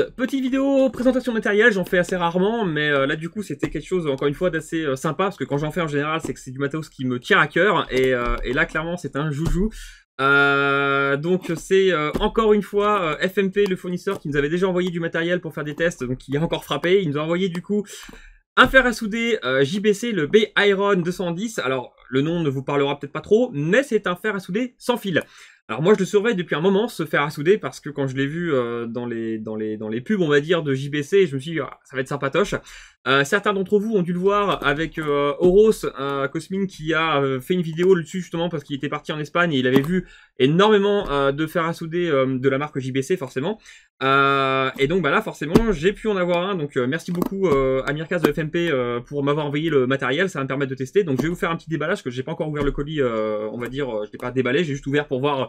petite vidéo présentation matériel j'en fais assez rarement, mais euh, là du coup c'était quelque chose encore une fois d'assez euh, sympa, parce que quand j'en fais en général c'est que c'est du matos qui me tient à cœur, et, euh, là clairement c'est un joujou. donc c'est encore une fois FMP le fournisseur qui nous avait déjà envoyé du matériel pour faire des tests, donc il a encore frappé, il nous a envoyé du coup un fer à souder JBC, le B Iron 210. Alors, le nom ne vous parlera peut-être pas trop, mais c'est un fer à souder sans fil. Alors moi je le surveille depuis un moment se faire assouder parce que quand je l'ai vu euh, dans, les, dans, les, dans les pubs on va dire de JBC, je me suis dit ah, ça va être sympatoche. Euh, certains d'entre vous ont dû le voir avec euh, Horos euh, Cosmin qui a euh, fait une vidéo dessus justement parce qu'il était parti en Espagne et il avait vu énormément de fer à souder de la marque JBC forcément. et donc bah là forcément j'ai pu en avoir un donc merci beaucoup à de FMP pour m'avoir envoyé le matériel, ça me permet de tester. Donc je vais vous faire un petit déballage que j'ai pas encore ouvert le colis on va dire, je l'ai pas déballé, j'ai juste ouvert pour voir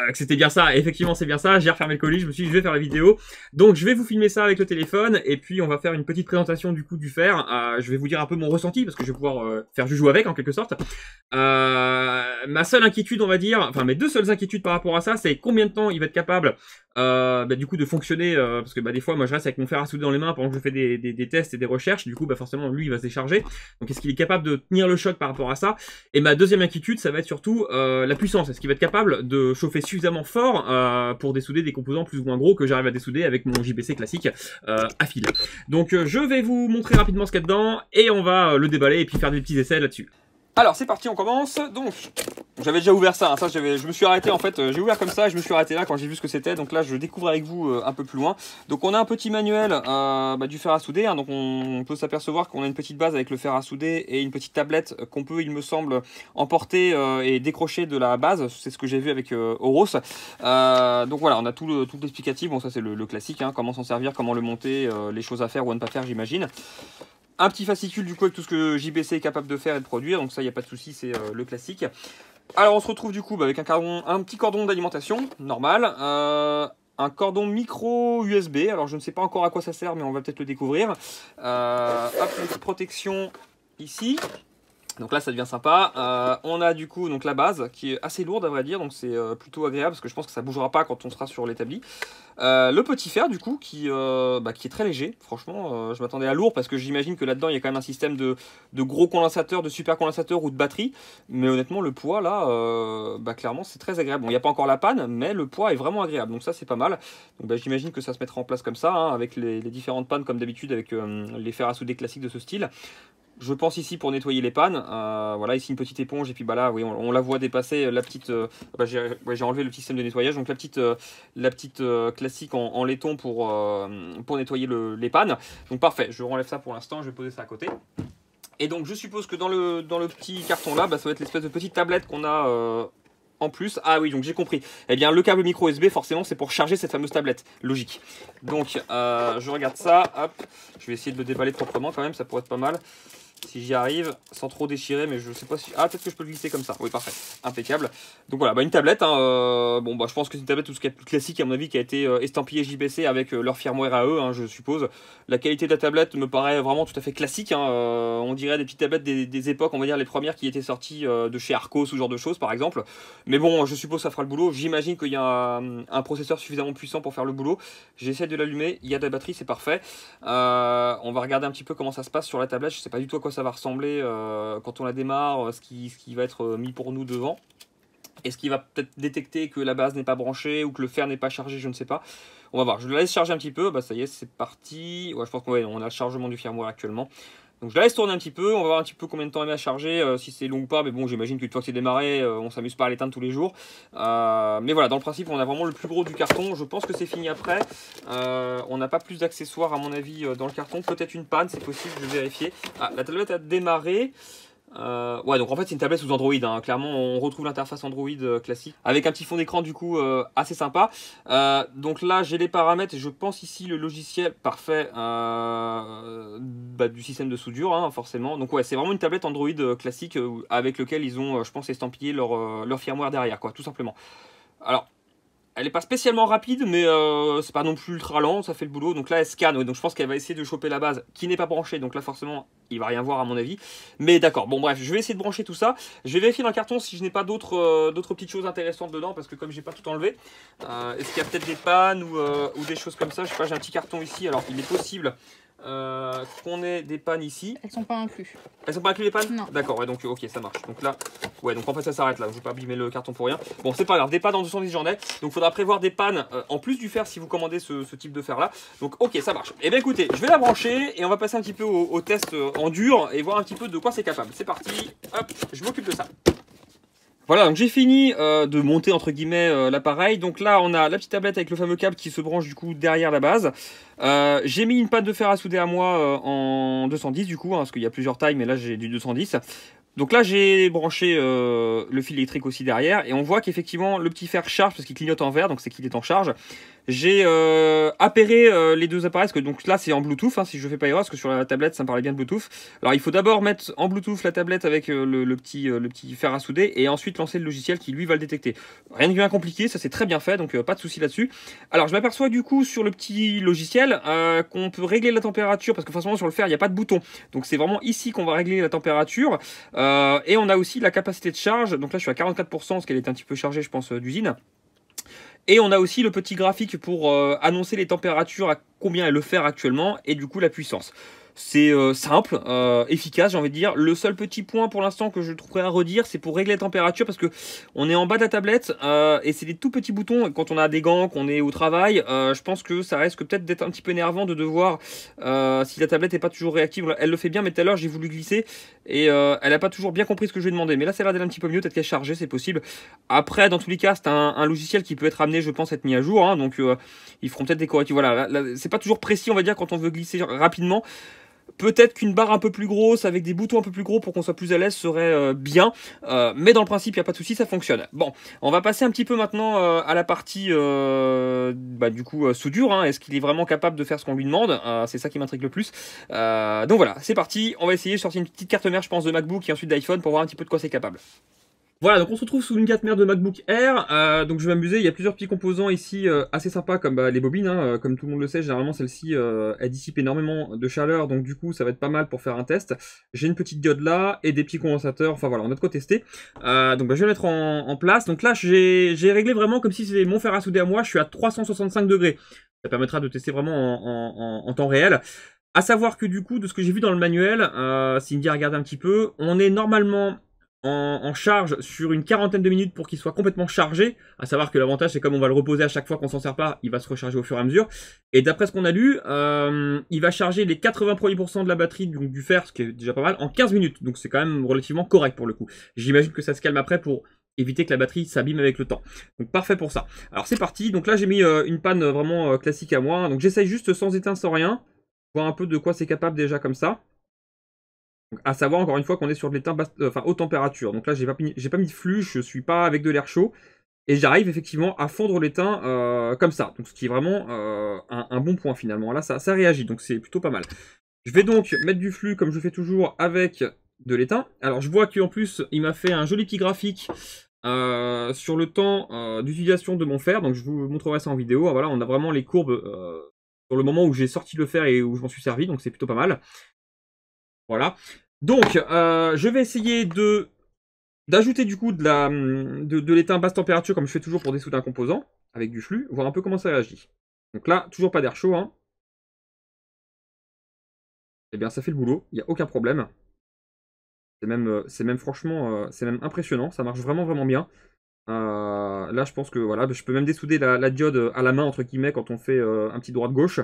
Euh, que c'était bien ça. effectivement, c'est bien ça. J'ai refermé le colis. Je me suis dit, je vais faire la vidéo. Donc, je vais vous filmer ça avec le téléphone. Et puis, on va faire une petite présentation du coup du fer. Euh, je vais vous dire un peu mon ressenti parce que je vais pouvoir euh, faire joujou avec en quelque sorte. ma seule inquiétude, on va dire, enfin, mes deux seules inquiétudes par rapport à ça, c'est combien de temps il va être capable bah, du coup de fonctionner parce que bah, des fois moi je reste avec mon fer à souder dans les mains pendant que je fais des, tests et des recherches du coup bah, forcément lui il va se décharger donc est-ce qu'il est capable de tenir le choc par rapport à ça et ma deuxième inquiétude ça va être surtout la puissance est-ce qu'il va être capable de chauffer suffisamment fort euh, pour dessouder des composants plus ou moins gros que j'arrive à dessouder avec mon JBC classique euh, à fil. Donc euh, je vais vous montrer rapidement ce qu'il y a dedans et on va le déballer et puis faire des petits essais là-dessus. Alors c'est parti, on commence. Donc j'avais déjà ouvert ça, hein. je me suis arrêté en fait, euh, j'ai ouvert comme ça je me suis arrêté là quand j'ai vu ce que c'était. Donc là je découvre avec vous euh, un peu plus loin. Donc on a un petit manuel euh, bah, du fer à souder, hein. donc on, peut s'apercevoir qu'on a une petite base avec le fer à souder et une petite tablette qu'on peut, il me semble, emporter et décrocher de la base. C'est ce que j'ai vu avec Horos. donc voilà, on a tout l'explicatif. Le, tout bon ça c'est le, classique, hein. comment s'en servir, comment le monter, les choses à faire ou à ne pas faire j'imagine. Un petit fascicule du coup avec tout ce que JBC est capable de faire et de produire, donc ça il n'y a pas de souci, c'est euh, le classique. Alors on se retrouve du coup bah, avec un, un, petit cordon d'alimentation, normal. Euh, un cordon micro USB, alors je ne sais pas encore à quoi ça sert mais on va peut-être le découvrir. Euh, hop, une petite protection ici, donc là, ça devient sympa. Euh, on a du coup donc la base qui est assez lourde à vrai dire, donc c'est euh, plutôt agréable parce que je pense que ça bougera pas quand on sera sur l'établi. Euh, le petit fer du coup qui, bah, qui est très léger. Franchement, je m'attendais à lourd parce que j'imagine que là-dedans il y a quand même un système de, gros condensateurs, de super condensateurs ou de batterie. Mais honnêtement, le poids là, bah, clairement, c'est très agréable. Bon, il n'y a pas encore la panne, mais le poids est vraiment agréable. Donc ça, c'est pas mal. Donc bah, j'imagine que ça se mettra en place comme ça, hein, avec les, différentes pannes comme d'habitude, avec les fers à souder classiques de ce style je pense ici pour nettoyer les pannes. Euh, voilà, ici une petite éponge et puis bah là, oui, on, la voit dépasser euh, la petite. Euh, bah, j'ai enlevé le système de nettoyage, donc la petite, la petite classique en, laiton pour pour nettoyer les pannes. Donc parfait, je renlève ça pour l'instant, je vais poser ça à côté. Et donc je suppose que dans le dans le petit carton là, bah, ça va être l'espèce de petite tablette qu'on a en plus. Ah oui, donc j'ai compris. Eh bien, le câble micro USB, forcément, c'est pour charger cette fameuse tablette. Logique. Donc, je regarde ça. Hop, je vais essayer de le déballer proprement quand même, ça pourrait être pas mal si j'y arrive, sans trop déchirer, mais je sais pas si... Ah, peut-être que je peux le glisser comme ça. Oui, parfait. Impeccable. Donc voilà, bah, une tablette. Hein, euh, bon, bah, je pense que c'est une tablette tout ce qui est plus classique, à mon avis, qui a été euh, estampillée JBC avec euh, leur firmware à eux, hein, je suppose. La qualité de la tablette me paraît vraiment tout à fait classique. Hein, on dirait des petites tablettes des, des, époques, on va dire les premières qui étaient sorties de chez Arcos ou ce genre de choses, par exemple. Mais bon, je suppose que ça fera le boulot. J'imagine qu'il y a un, processeur suffisamment puissant pour faire le boulot. J'essaie de l'allumer. Il y a de la batterie, c'est parfait. on va regarder un petit peu comment ça se passe sur la tablette. Je sais pas du tout quoi ça va ressembler euh, quand on la démarre, euh, ce qui, ce qui va être euh, mis pour nous devant. Est-ce qu'il va peut-être détecter que la base n'est pas branchée ou que le fer n'est pas chargé Je ne sais pas. On va voir. Je la laisse charger un petit peu. Bah, ça y est, c'est parti. Ouais, je pense qu'on a le chargement du firmware actuellement. Donc je la laisse tourner un petit peu, on va voir un petit peu combien de temps elle va charger, euh, si c'est long ou pas, mais bon j'imagine qu'une fois que c'est démarré, euh, on s'amuse pas à l'éteindre tous les jours. Euh, mais voilà, dans le principe on a vraiment le plus gros du carton, je pense que c'est fini après. on n'a pas plus d'accessoires à mon avis dans le carton, peut-être une panne, c'est possible, je vais vérifier. Ah, la tablette a démarré. Euh, ouais, donc en fait, c'est une tablette sous Android. Hein. Clairement, on retrouve l'interface Android euh, classique avec un petit fond d'écran du coup euh, assez sympa. donc là, j'ai les paramètres. et Je pense ici le logiciel parfait bah, du système de soudure, hein, forcément. Donc ouais, c'est vraiment une tablette Android classique avec lequel ils ont, je pense, estampillé leur, leur firmware derrière, quoi, tout simplement. Alors, elle est pas spécialement rapide, mais euh, c'est pas non plus ultra lent, ça fait le boulot. Donc là, elle scanne, donc je pense qu'elle va essayer de choper la base qui n'est pas branchée. Donc là, forcément, il va rien voir à mon avis. Mais d'accord, bon bref, je vais essayer de brancher tout ça. Je vais vérifier dans le carton si je n'ai pas d'autres euh, petites choses intéressantes dedans, parce que comme j'ai pas tout enlevé, euh, est-ce qu'il y a peut-être des pannes ou, ou, des choses comme ça Je sais pas, j'ai un petit carton ici. Alors, il est possible euh, qu'on ait des pannes ici. Elles sont pas incluses. Elles sont pas incluses les pannes Non. D'accord, ouais, donc ok, ça marche. Donc là, ouais, donc en fait ça s'arrête là. Je vais pas abîmer le carton pour rien. Bon, c'est pas grave, des pannes en 210 j'en ai. Donc faudra prévoir des pannes euh, en plus du fer si vous commandez ce, type de fer là. Donc ok, ça marche. Et eh bien écoutez, je vais la brancher et on va passer un petit peu au, au test euh, en dur et voir un petit peu de quoi c'est capable. C'est parti, hop, je m'occupe de ça. Voilà, donc j'ai fini euh, de monter entre guillemets euh, l'appareil. Donc là, on a la petite tablette avec le fameux câble qui se branche du coup derrière la base. Euh, j'ai mis une pâte de fer à souder à moi en 210 du coup, hein, parce qu'il y a plusieurs tailles, mais là j'ai du 210. Donc là, j'ai branché euh, le fil électrique aussi derrière et on voit qu'effectivement, le petit fer charge parce qu'il clignote en vert, donc c'est qu'il est en charge. J'ai euh, appairé euh, les deux appareils, que donc là, c'est en Bluetooth, hein, si je ne fais pas erreur, parce que sur la tablette, ça me parlait bien de Bluetooth. Alors, il faut d'abord mettre en Bluetooth la tablette avec le, petit, le petit fer à souder et ensuite lancer le logiciel qui, lui, va le détecter. Rien de bien compliqué, ça c'est très bien fait, donc pas de souci là-dessus. Alors, je m'aperçois du coup sur le petit logiciel qu'on peut régler la température, parce que forcément, sur le fer, il n'y a pas de bouton. Donc, c'est vraiment ici qu'on va régler la température euh, et on a aussi la capacité de charge. Donc là, je suis à 44%, parce qu'elle est un petit peu chargée, je pense, euh, d'usine. Et on a aussi le petit graphique pour euh, annoncer les températures, à combien elle le fait actuellement, et du coup la puissance. C'est euh, simple, euh, efficace, j'ai envie de dire. Le seul petit point pour l'instant que je trouverais à redire, c'est pour régler la température parce que on est en bas de la tablette euh, et c'est des tout petits boutons. quand on a des gants, qu'on est au travail, je pense que ça risque peut-être d'être un petit peu énervant de devoir, si la tablette n'est pas toujours réactive, elle le fait bien, mais tout à l'heure j'ai voulu glisser et elle n'a pas toujours bien compris ce que je lui ai Mais là, ça va l'air un petit peu mieux, peut-être qu'elle est chargée, c'est possible. Après, dans tous les cas, c'est un, logiciel qui peut être amené, je pense, à être mis à jour. Hein, donc, ils feront peut-être des correctifs. Voilà, c'est pas toujours précis, on va dire, quand on veut glisser rapidement. Peut-être qu'une barre un peu plus grosse, avec des boutons un peu plus gros pour qu'on soit plus à l'aise, serait euh, bien. Euh, mais dans le principe, il n'y a pas de souci, ça fonctionne. Bon, on va passer un petit peu maintenant euh, à la partie bah, du coup soudure. Hein. Est-ce qu'il est vraiment capable de faire ce qu'on lui demande C'est ça qui m'intrigue le plus. donc voilà, c'est parti. On va essayer de sortir une petite carte mère, je pense, de MacBook et ensuite d'iPhone pour voir un petit peu de quoi c'est capable. Voilà, donc on se retrouve sous une mère de MacBook Air. Euh, donc je vais m'amuser, il y a plusieurs petits composants ici euh, assez sympas comme bah, les bobines. Hein. Euh, comme tout le monde le sait, généralement celle-ci euh, elle dissipe énormément de chaleur. Donc du coup ça va être pas mal pour faire un test. J'ai une petite diode là et des petits condensateurs. Enfin voilà, on a de quoi tester. donc bah, je vais mettre en, place. Donc là j'ai réglé vraiment comme si c'était mon fer à souder à moi. Je suis à 365 degrés. Ça permettra de tester vraiment en, temps réel. À savoir que du coup, de ce que j'ai vu dans le manuel, euh, Cindy a un petit peu, on est normalement en, charge sur une quarantaine de minutes pour qu'il soit complètement chargé. À savoir que l'avantage, c'est comme on va le reposer à chaque fois qu'on s'en sert pas, il va se recharger au fur et à mesure. Et d'après ce qu'on a lu, euh, il va charger les 80 de la batterie donc du fer, ce qui est déjà pas mal, en 15 minutes. Donc c'est quand même relativement correct pour le coup. J'imagine que ça se calme après pour éviter que la batterie s'abîme avec le temps. Donc parfait pour ça. Alors c'est parti, donc là j'ai mis euh, une panne vraiment euh, classique à moi, donc j'essaye juste sans éteindre, sans rien, voir un peu de quoi c'est capable déjà comme ça à savoir encore une fois qu'on est sur de l'étain euh, enfin, haute température. Donc là, j'ai pas, pas mis de flux, je suis pas avec de l'air chaud. Et j'arrive effectivement à fondre l'étain euh, comme ça. Donc ce qui est vraiment euh, un, bon point finalement. Là, ça, réagit, donc c'est plutôt pas mal. Je vais donc mettre du flux comme je fais toujours avec de l'étain. Alors je vois qu'en plus, il m'a fait un joli petit graphique sur le temps d'utilisation de mon fer. Donc je vous montrerai ça en vidéo. Voilà, on a vraiment les courbes sur le moment où j'ai sorti le fer et où je m'en suis servi. Donc c'est plutôt pas mal. Voilà. Donc, euh, je vais essayer de d'ajouter du coup de la de, l'étain basse température comme je fais toujours pour dessouder un composant avec du flux, voir un peu comment ça réagit. Donc là, toujours pas d'air chaud. Hein. Eh bien, ça fait le boulot, il n'y a aucun problème. C'est même, euh, c'est même franchement, euh, c'est même impressionnant, ça marche vraiment vraiment bien. là, je pense que voilà, je peux même dessouder la, diode à la main entre guillemets quand on fait un petit droit de gauche.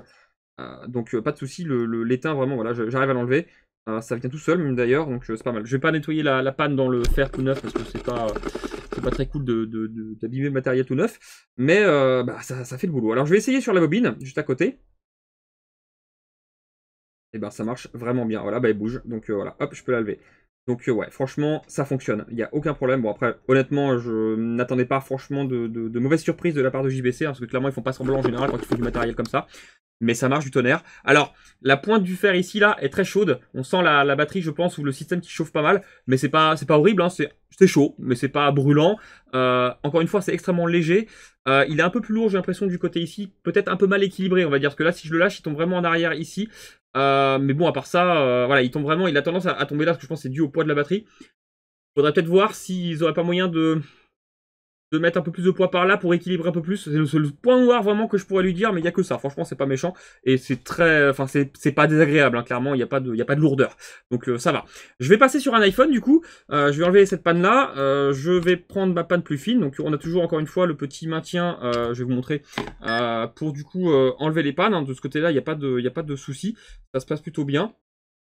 donc pas de souci, l'étain vraiment, voilà, j'arrive à l'enlever. Ah, ça vient tout seul d'ailleurs, donc euh, c'est pas mal. Je vais pas nettoyer la, panne dans le fer tout neuf parce que c'est pas, euh, pas très cool d'abîmer le matériel tout neuf. Mais euh, bah, ça, fait le boulot. Alors je vais essayer sur la bobine, juste à côté. Et eh ben ça marche vraiment bien. Voilà, bah elle bouge. Donc voilà, hop, je peux la lever. Donc ouais, franchement, ça fonctionne. Il n'y a aucun problème. Bon après, honnêtement, je n'attendais pas franchement de, de, de, surprises de la part de JBC, hein, parce que clairement ils font pas semblant en général quand ils font du matériel comme ça mais ça marche du tonnerre. Alors, la pointe du fer ici, là, est très chaude. On sent la, la batterie, je pense, ou le système qui chauffe pas mal. Mais c'est pas, pas horrible, hein. c'est chaud, mais c'est pas brûlant. Euh, encore une fois, c'est extrêmement léger. Euh, il est un peu plus lourd, j'ai l'impression, du côté ici. Peut-être un peu mal équilibré, on va dire. Parce que là, si je le lâche, il tombe vraiment en arrière ici. Euh, mais bon, à part ça, voilà, il tombe vraiment, il a tendance à, tomber là, parce que je pense que c'est dû au poids de la batterie. Faudrait peut-être voir s'ils n'auraient pas moyen de de mettre un peu plus de poids par là pour équilibrer un peu plus. C'est le seul point noir vraiment que je pourrais lui dire, mais il n'y a que ça. Franchement, c'est pas méchant et c'est très, enfin c'est pas désagréable. Hein, clairement, il n'y a pas de, a pas de lourdeur. Donc euh, ça va. Je vais passer sur un iPhone du coup. Euh, je vais enlever cette panne là. Euh, je vais prendre ma panne plus fine. Donc on a toujours encore une fois le petit maintien. je vais vous montrer pour du coup enlever les pannes. Hein. De ce côté-là, il n'y a pas de, il a pas de souci. Ça se passe plutôt bien.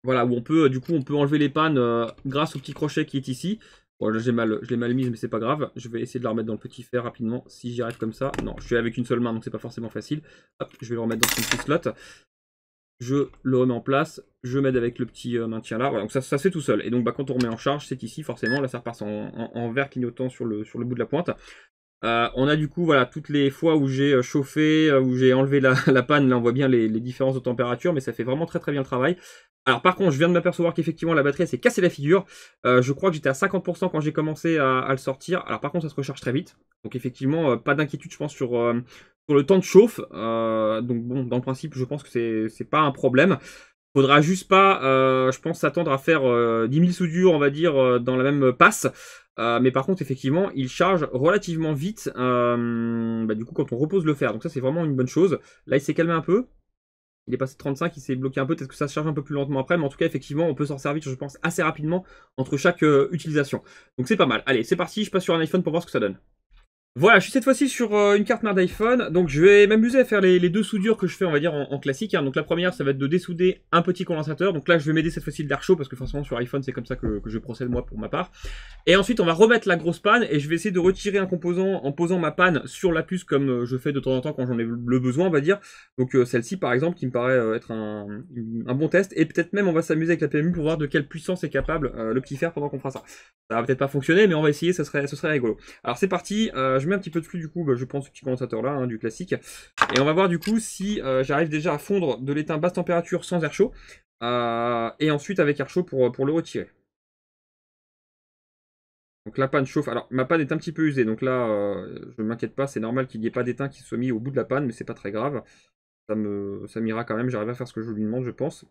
Voilà, où on peut, du coup, on peut enlever les pannes grâce au petit crochet qui est ici. Bon, là, j'ai mal, je l'ai mal mise, mais c'est pas grave. Je vais essayer de la remettre dans le petit fer rapidement, si j'y arrive comme ça. Non, je suis avec une seule main, donc c'est pas forcément facile. Hop, je vais le remettre dans son petit slot. Je le remets en place, je m'aide avec le petit euh, maintien là. Voilà, donc ça, ça tout seul. Et donc, bah, quand on remet en charge, c'est ici, forcément. Là, ça repasse en, vert clignotant sur le, sur le bout de la pointe. Euh, on a du coup voilà toutes les fois où j'ai euh, chauffé, euh, où j'ai enlevé la, panne, là on voit bien les, différences de température, mais ça fait vraiment très très bien le travail. Alors par contre, je viens de m'apercevoir qu'effectivement la batterie s'est cassée la figure. je crois que j'étais à 50% quand j'ai commencé à, le sortir. Alors par contre, ça se recharge très vite. Donc effectivement, pas d'inquiétude je pense sur, sur le temps de chauffe. donc bon, dans le principe, je pense que c'est pas un problème. Faudra juste pas, euh, je pense, s'attendre à faire 10 000 soudures, on va dire, euh, dans la même passe. Euh, mais par contre, effectivement, il charge relativement vite, bah, du coup, quand on repose le fer. Donc ça, c'est vraiment une bonne chose. Là, il s'est calmé un peu. Il est passé 35, il s'est bloqué un peu, peut-être que ça se charge un peu plus lentement après, mais en tout cas, effectivement, on peut s'en servir, je pense, assez rapidement entre chaque utilisation. Donc c'est pas mal. Allez, c'est parti, je passe sur un iPhone pour voir ce que ça donne. Voilà, je suis cette fois-ci sur euh, une carte mère d'iPhone, donc je vais m'amuser à faire les, deux soudures que je fais, on va dire, en, classique. Hein. Donc la première, ça va être de dessouder un petit condensateur. Donc là, je vais m'aider cette fois-ci de chaud parce que forcément, sur iPhone, c'est comme ça que, je procède moi pour ma part. Et ensuite, on va remettre la grosse panne, et je vais essayer de retirer un composant en posant ma panne sur la puce, comme euh, je fais de temps en temps quand j'en ai le besoin, on va dire. Donc euh, celle-ci, par exemple, qui me paraît être un, bon test. Et peut-être même, on va s'amuser avec la PMU pour voir de quelle puissance est capable le petit fer pendant qu'on fera ça. Ça va peut-être pas fonctionner, mais on va essayer, ça serait, ce serait rigolo. Alors c'est parti, je mets un petit peu de flux du coup, bah, je prends ce petit condensateur là, hein, du classique. Et on va voir du coup si euh, j'arrive déjà à fondre de l'étain basse température sans air chaud. Euh, et ensuite avec air chaud euh, pour, le retirer. Donc la panne chauffe. Alors ma panne est un petit peu usée, donc là je ne m'inquiète pas, c'est normal qu'il n'y ait pas d'étain qui soit mis au bout de la panne, mais c'est pas très grave. Ça me ça m'ira quand même, j'arrive à faire ce que je lui demande, je pense.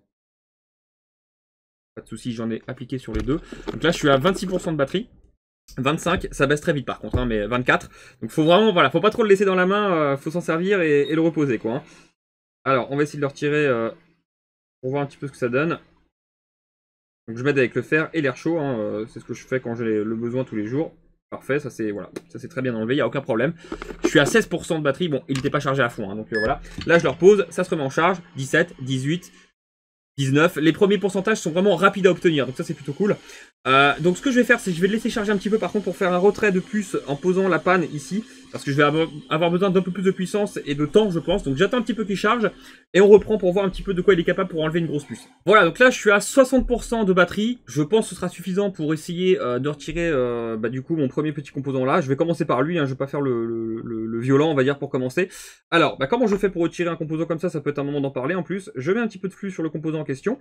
Pas de souci, j'en ai appliqué sur les deux. Donc là je suis à 26% de batterie. 25, ça baisse très vite par contre, hein, mais 24. Donc faut vraiment, voilà, faut pas trop le laisser dans la main, euh, faut s'en servir et, le reposer quoi. Hein. Alors, on va essayer de le retirer euh, pour voir un petit peu ce que ça donne. Donc je m'aide avec le fer et l'air chaud, hein, euh, c'est ce que je fais quand j'ai le besoin tous les jours. Parfait, ça c'est voilà, ça c'est très bien enlevé, il n'y a aucun problème. Je suis à 16% de batterie, bon, il n'était pas chargé à fond, donc voilà. Là je le repose, ça se remet en charge, 17, 18, 19. Les premiers pourcentages sont vraiment rapides à obtenir, donc ça c'est plutôt cool. Euh, donc ce que je vais faire, c'est que je vais le laisser charger un petit peu par contre pour faire un retrait de puce en posant la panne ici. Parce que je vais avoir besoin d'un peu plus de puissance et de temps je pense. Donc j'attends un petit peu qu'il charge et on reprend pour voir un petit peu de quoi il est capable pour enlever une grosse puce. Voilà donc là je suis à 60% de batterie. Je pense que ce sera suffisant pour essayer euh, de retirer euh, bah, du coup mon premier petit composant là. Je vais commencer par lui, hein. je vais pas faire le, violent on va dire pour commencer. Alors bah, comment je fais pour retirer un composant comme ça, ça peut être un moment d'en parler en plus. Je mets un petit peu de flux sur le composant en question.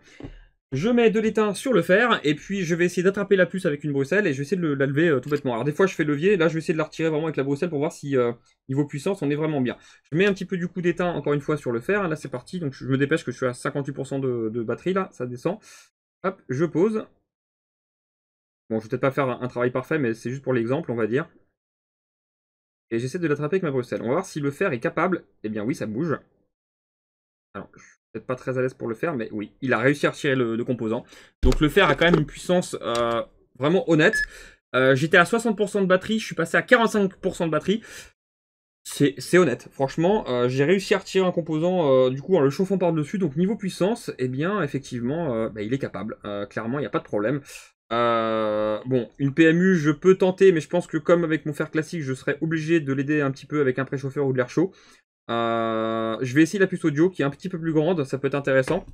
Je mets de l'étain sur le fer, et puis je vais essayer d'attraper la puce avec une bruxelle et je vais essayer de la lever euh, tout bêtement. Alors des fois je fais levier, là je vais essayer de la retirer vraiment avec la bruxelle pour voir si euh, niveau puissance on est vraiment bien. Je mets un petit peu du coup d'étain encore une fois sur le fer, là c'est parti, donc je me dépêche que je suis à 58% de, de, batterie là, ça descend. Hop, je pose. Bon je vais peut-être pas faire un, travail parfait, mais c'est juste pour l'exemple on va dire. Et j'essaie de l'attraper avec ma bruxelle On va voir si le fer est capable, et eh bien oui ça bouge. Alors, peut pas très à l'aise pour le faire, mais oui, il a réussi à retirer le, composant. Donc le fer a quand même une puissance euh, vraiment honnête. Euh, j'étais à 60% de batterie, je suis passé à 45% de batterie. C'est honnête, franchement, euh, j'ai réussi à retirer un composant du coup en le chauffant par-dessus, donc niveau puissance, eh bien effectivement, bah, il est capable, clairement, il n'y a pas de problème. bon, une PMU, je peux tenter, mais je pense que comme avec mon fer classique, je serais obligé de l'aider un petit peu avec un préchauffeur ou de l'air chaud. Euh, je vais essayer la puce audio qui est un petit peu plus grande, ça peut être intéressant.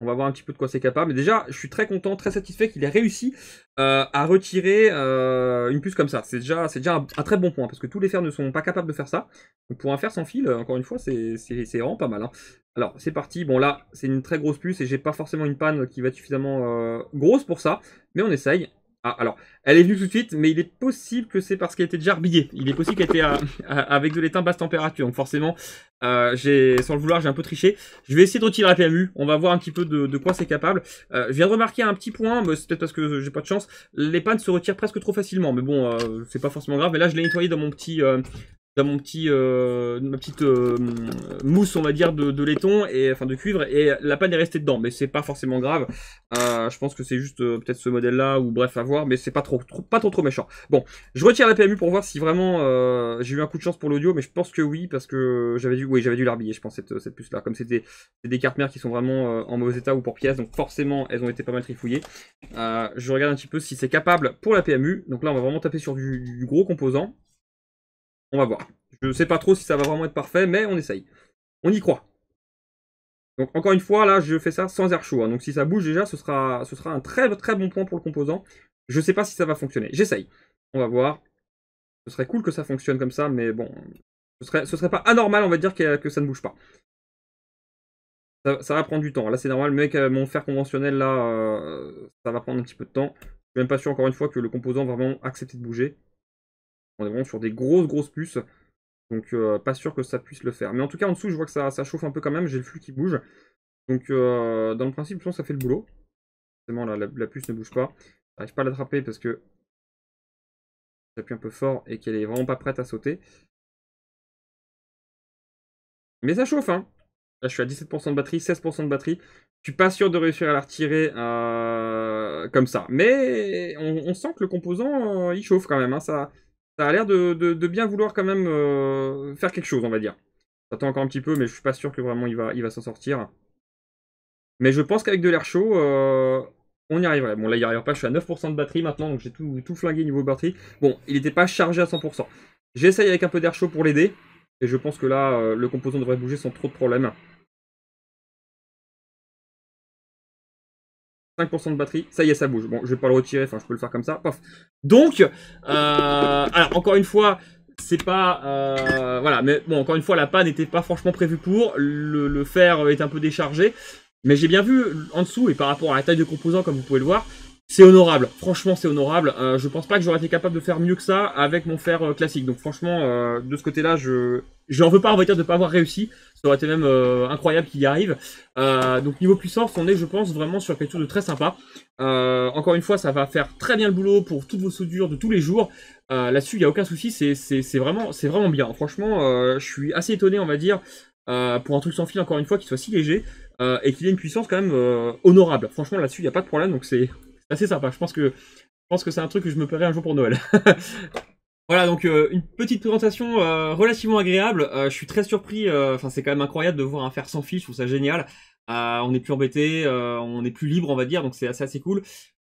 On va voir un petit peu de quoi c'est capable. Mais déjà, je suis très content, très satisfait qu'il ait réussi euh, à retirer euh, une puce comme ça. C'est déjà, déjà un, très bon point, parce que tous les fers ne sont pas capables de faire ça. pour un fer sans fil, encore une fois, c'est vraiment pas mal. Hein. Alors c'est parti, bon là, c'est une très grosse puce et j'ai pas forcément une panne qui va être suffisamment grosse pour ça, mais on essaye. Ah, alors, elle est venue tout de suite, mais il est possible que c'est parce qu'elle était déjà arbillée. Il est possible qu'elle était avec de l'étain basse température. Donc forcément, euh, sans le vouloir, j'ai un peu triché. Je vais essayer de retirer la PMU. On va voir un petit peu de, quoi c'est capable. Euh, je viens de remarquer un petit point, mais c'est peut-être parce que j'ai pas de chance. Les pannes se retirent presque trop facilement. Mais bon, euh, c'est pas forcément grave. Mais là, je l'ai nettoyé dans mon petit, euh, dans mon petit, euh, ma petite euh, mousse, on va dire, de, laiton, et, enfin de cuivre, et la panne est restée dedans. Mais c'est pas forcément grave. Euh, je pense que c'est juste peut-être ce modèle-là, ou bref, à voir, mais c'est pas trop, trop, pas trop trop méchant. Bon, je retire la PMU pour voir si vraiment j'ai eu un coup de chance pour l'audio, mais je pense que oui, parce que j'avais dû, oui, j'avais dû l'arbiller, je pense, cette, cette puce-là. Comme c'était des cartes mères qui sont vraiment en mauvais état ou pour pièces, donc forcément, elles ont été pas mal trifouillées. je regarde un petit peu si c'est capable pour la PMU. Donc là, on va vraiment taper sur du gros composant. On va voir. Je ne sais pas trop si ça va vraiment être parfait, mais on essaye. On y croit. Donc encore une fois, là, je fais ça sans air chaud. Hein. Donc si ça bouge déjà, ce sera, ce sera un très très bon point pour le composant. Je ne sais pas si ça va fonctionner. J'essaye. On va voir. Ce serait cool que ça fonctionne comme ça, mais bon, ce serait, ce serait pas anormal, on va dire, que, ça ne bouge pas. Ça, va prendre du temps. Là, c'est normal, mais euh, mon fer conventionnel, là, euh, ça va prendre un petit peu de temps. Je suis même pas sûr, encore une fois, que le composant va vraiment accepter de bouger. On est vraiment sur des grosses, grosses puces. Donc euh, pas sûr que ça puisse le faire. Mais en tout cas, en dessous, je vois que ça, chauffe un peu quand même. J'ai le flux qui bouge. Donc euh, dans le principe, ça fait le boulot. C'est là, la, puce ne bouge pas. J'arrive pas à l'attraper parce que j'appuie un peu fort et qu'elle est vraiment pas prête à sauter. Mais ça chauffe, hein. Là, je suis à 17% de batterie, 16% de batterie. Je suis pas sûr de réussir à la retirer euh, comme ça. Mais on, sent que le composant, il chauffe quand même. Hein. Ça, ça a l'air de, bien vouloir quand même euh, faire quelque chose, on va dire. J'attends encore un petit peu, mais je suis pas sûr que vraiment il va, il va s'en sortir. Mais je pense qu'avec de l'air chaud, euh, on y arriverait. Bon, là, il n'y arrivera pas. Je suis à 9% de batterie maintenant, donc j'ai tout, tout flingué niveau batterie. Bon, il n'était pas chargé à 100%. J'essaye avec un peu d'air chaud pour l'aider. Et je pense que là, euh, le composant devrait bouger sans trop de problèmes. 5% de batterie, ça y est, ça bouge. Bon, je vais pas le retirer, enfin, je peux le faire comme ça, Donc, euh, alors, encore une fois, c'est pas... Euh, voilà, mais bon, encore une fois, la panne n'était pas franchement prévue pour, le, fer est un peu déchargé, mais j'ai bien vu en dessous, et par rapport à la taille de composant, comme vous pouvez le voir, c'est honorable, franchement c'est honorable. Euh, je pense pas que j'aurais été capable de faire mieux que ça avec mon fer euh, classique. Donc franchement, euh, de ce côté-là, je j'en n'en veux pas, on va dire, de pas avoir réussi. Ça aurait été même euh, incroyable qu'il y arrive. donc niveau puissance, on est, je pense, vraiment sur quelque chose de très sympa. encore une fois, ça va faire très bien le boulot pour toutes vos soudures de tous les jours. Là-dessus, il n'y a aucun souci, c'est vraiment, vraiment bien. Franchement, je suis assez étonné, on va dire, pour un truc sans fil encore une fois qui soit si léger et qu'il ait une puissance quand même honorable. Franchement là-dessus il n'y a pas de problème donc c'est assez bah, sympa. Je pense que, je pense que c'est un truc que je me paierai un jour pour Noël. Voilà, donc euh, une petite présentation euh, relativement agréable. Euh, je suis très surpris, enfin c'est quand même incroyable de voir un faire sans fil, je trouve ça génial. on n'est plus embêté, on est plus libre on va dire, donc c'est assez, cool.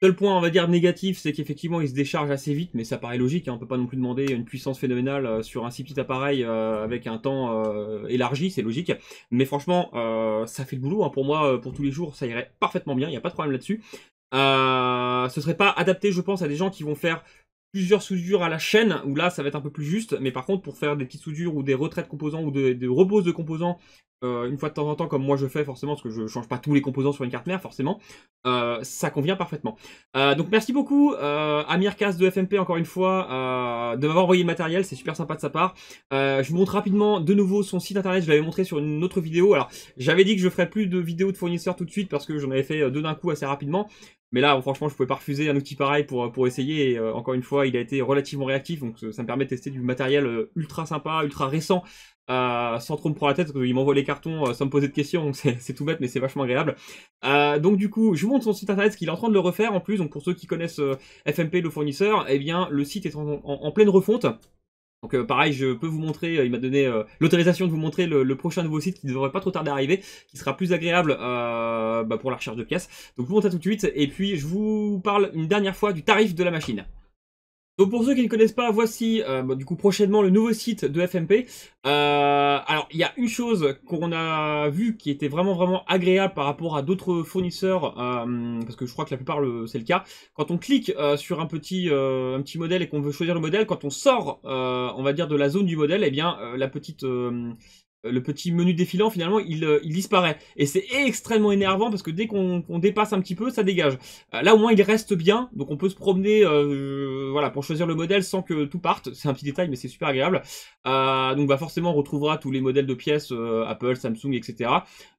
Seul point on va dire négatif, c'est qu'effectivement il se décharge assez vite, mais ça paraît logique, On hein, on peut pas non plus demander une puissance phénoménale sur un si petit appareil avec un temps élargi, c'est logique. Mais franchement, ça fait le boulot, hein, pour moi, pour tous les jours, ça irait parfaitement bien, il n'y a pas de problème là-dessus. Ce euh, ce serait pas adapté, je pense, à des gens qui vont faire plusieurs soudures à la chaîne, où là, ça va être un peu plus juste. Mais par contre, pour faire des petites soudures ou des retraites de composants ou des, reposes de composants, euh, une fois de temps en temps, comme moi je fais forcément, parce que je change pas tous les composants sur une carte mère, forcément, euh, ça convient parfaitement. donc merci beaucoup Amir Mirkas de FMP, encore une fois, de m'avoir envoyé le matériel, c'est super sympa de sa part. je vous montre rapidement de nouveau son site internet, je l'avais montré sur une autre vidéo. Alors, j'avais dit que je ferais plus de vidéos de fournisseurs tout de suite, parce que j'en avais fait deux d'un coup assez rapidement. Mais là, franchement, je pouvais pas refuser un outil pareil pour, pour essayer. Et euh, encore une fois, il a été relativement réactif, donc ça me permet de tester du matériel euh, ultra sympa, ultra récent, euh, sans trop me prendre la tête, parce qu'il m'envoie les cartons sans me poser de questions, donc c'est tout bête, mais c'est vachement agréable. donc du coup, je vous montre son site internet, Ce qu'il est en train de le refaire en plus, donc pour ceux qui connaissent FMP, le fournisseur, eh bien, le site est en pleine refonte. Donc euh, pareil, je peux vous montrer, euh, il m'a donné euh, l'autorisation de vous montrer le, prochain nouveau site qui ne devrait pas trop tarder à arriver, qui sera plus agréable bah, pour la recherche de pièces. Donc je vous montre ça tout de suite et puis je vous parle une dernière fois du tarif de la machine. Donc pour ceux qui ne connaissent pas, voici euh, bah, du coup prochainement le nouveau site de FMP. Euh, alors il y a une chose qu'on a vue qui était vraiment vraiment agréable par rapport à d'autres fournisseurs, euh, parce que je crois que la plupart c'est le cas. Quand on clique sur un petit un petit modèle et qu'on veut choisir le modèle, quand on sort on va dire de la zone du modèle, et eh bien la petite euh, le petit menu défilant finalement euh, il, disparaît et c'est extrêmement énervant parce que dès qu'on dépasse un petit peu ça dégage euh, là au moins il reste bien donc on peut se promener voilà pour choisir le modèle sans que tout parte c'est un petit détail mais c'est super agréable donc bah forcément on retrouvera tous les modèles de pièces Apple Samsung etc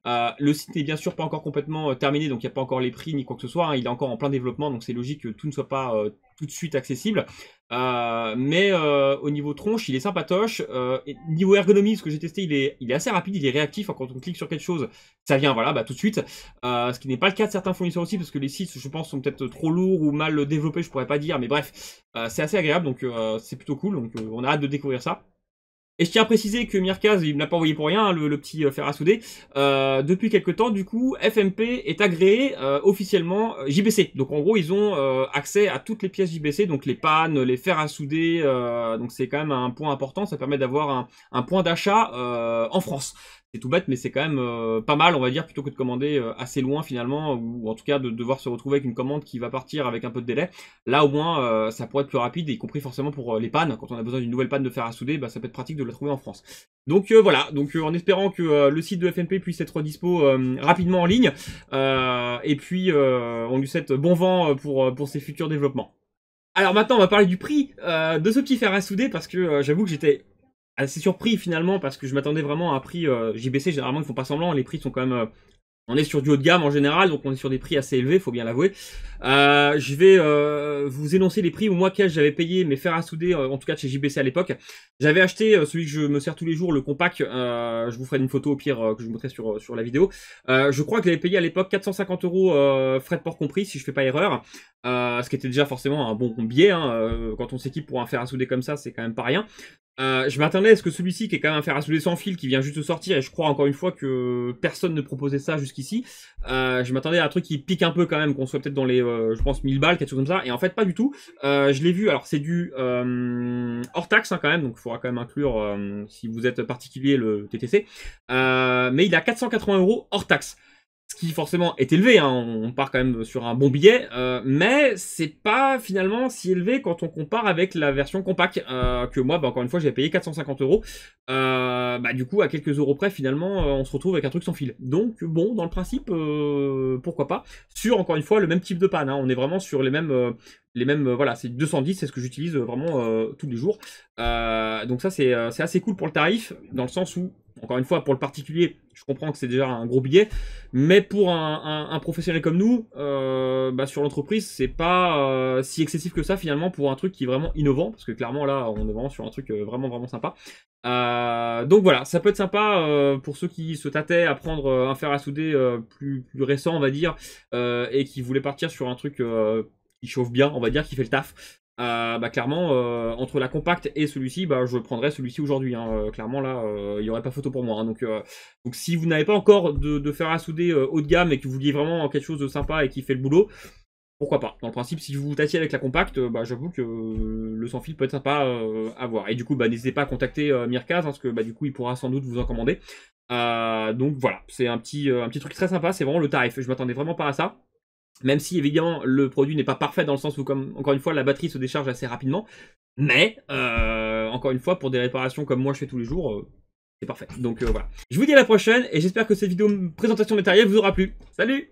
le site n'est bien sûr pas encore complètement terminé donc il n'y a pas encore les prix ni quoi que ce soit hein. il est encore en plein développement donc c'est logique que tout ne soit pas tout de suite accessible. Euh, mais euh, au niveau tronche, il est sympatoche. Euh, niveau ergonomie, ce que j'ai testé, il est, il est assez rapide, il est réactif. Hein, quand on clique sur quelque chose, ça vient voilà, bah, tout de suite. ce qui n'est pas le cas de certains fournisseurs aussi, parce que les sites, je pense, sont peut-être trop lourds ou mal développés, je pourrais pas dire. Mais bref, c'est assez agréable, donc c'est plutôt cool. Donc on a hâte de découvrir ça. Et je tiens à préciser que Mirkaz, il ne l'a pas envoyé pour rien, hein, le, petit euh, fer à souder. Euh, depuis quelques temps, du coup, FMP est agréé euh, officiellement JBC. Donc en gros, ils ont accès à toutes les pièces JBC, donc les pannes, les fer à souder. donc c'est quand même un point important, ça permet d'avoir un, un, point d'achat en France c'est tout bête, mais c'est quand même euh, pas mal, on va dire, plutôt que de commander euh, assez loin finalement, ou, en tout cas de, devoir se retrouver avec une commande qui va partir avec un peu de délai. Là, au moins, euh, ça pourrait être plus rapide, y compris forcément pour les pannes. Quand on a besoin d'une nouvelle panne de fer à souder, bah, ça peut être pratique de la trouver en France. Donc voilà, donc en espérant que le site de FMP puisse être dispo rapidement en ligne, et puis on lui souhaite bon vent pour, pour ses futurs développements. Alors maintenant, on va parler du prix de ce petit fer à souder parce que j'avoue que j'étais assez surpris finalement parce que je m'attendais vraiment à un prix euh, JBC. Généralement, ils font pas semblant. Les prix sont quand même. Euh, on est sur du haut de gamme en général, donc on est sur des prix assez élevés, faut bien l'avouer. Euh, je vais vous énoncer les prix au mois quels j'avais payé mes fer à souder, en tout cas chez JBC à l'époque. J'avais acheté celui que je me sers tous les jours, le compact. je vous ferai une photo au pire que je vous montrerai sur, sur la vidéo. je crois que j'avais payé à l'époque 450 euros frais de port compris, si je fais pas erreur. ce qui était déjà forcément un bon biais, hein, quand on s'équipe pour un fer à souder comme ça, c'est quand même pas rien. Euh, je m'attendais à ce que celui-ci, qui est quand même un fer à souder sans fil, qui vient juste de sortir, et je crois encore une fois que personne ne proposait ça jusqu'ici, euh, je m'attendais à un truc qui pique un peu quand même, qu'on soit peut-être dans les, euh, je pense, 1000 balles, quelque chose comme ça, et en fait pas du tout. je l'ai vu, alors c'est du hors taxe hein, quand même, donc il faudra quand même inclure, si vous êtes particulier, le TTC, mais il a 480 euros hors taxe ce qui forcément est élevé, hein. on part quand même sur un bon billet, euh, mais c'est pas finalement si élevé quand on compare avec la version compact, euh, que moi, bah, encore une fois, j'ai payé 450 euros. Euh, bah, du coup, à quelques euros près, finalement, on se retrouve avec un truc sans fil. Donc, bon, dans le principe, pourquoi pas, sur encore une fois le même type de panne, hein. on est vraiment sur les mêmes, les mêmes, voilà, c'est 210, c'est ce que j'utilise vraiment tous les jours. donc ça, c'est assez cool pour le tarif, dans le sens où encore une fois, pour le particulier, je comprends que c'est déjà un gros billet, mais pour un, professionnel comme nous, euh, bah, sur l'entreprise, c'est pas euh, si excessif que ça finalement pour un truc qui est vraiment innovant, parce que clairement là, on est vraiment sur un truc euh, vraiment vraiment sympa. donc voilà, ça peut être sympa pour ceux qui se tâtaient à prendre un fer à souder plus, plus, récent, on va dire, et qui voulaient partir sur un truc qui chauffe bien, on va dire, qui fait le taf. Euh, bah, clairement, euh, entre la compacte et celui-ci, bah, je prendrais celui-ci aujourd'hui. Hein. Euh, clairement, là, il n'y aurait pas photo pour moi. Hein. donc, donc, si vous n'avez pas encore de, fer à souder haut de gamme et que vous vouliez vraiment quelque chose de sympa et qui fait le boulot, pourquoi pas Dans le principe, si vous vous tassiez avec la compacte, bah, j'avoue que le sans fil peut être sympa à voir. Et du coup, bah, n'hésitez pas à contacter Mirkaz, hein, parce que bah, du coup, il pourra sans doute vous en commander. donc voilà, c'est un petit, un petit truc très sympa, c'est vraiment le tarif. Je m'attendais vraiment pas à ça. Même si évidemment le produit n'est pas parfait dans le sens où, comme encore une fois, la batterie se décharge assez rapidement. Mais euh, encore une fois, pour des réparations comme moi je fais tous les jours, euh, c'est parfait. Donc euh, voilà. Je vous dis à la prochaine et j'espère que cette vidéo présentation matérielle vous aura plu. Salut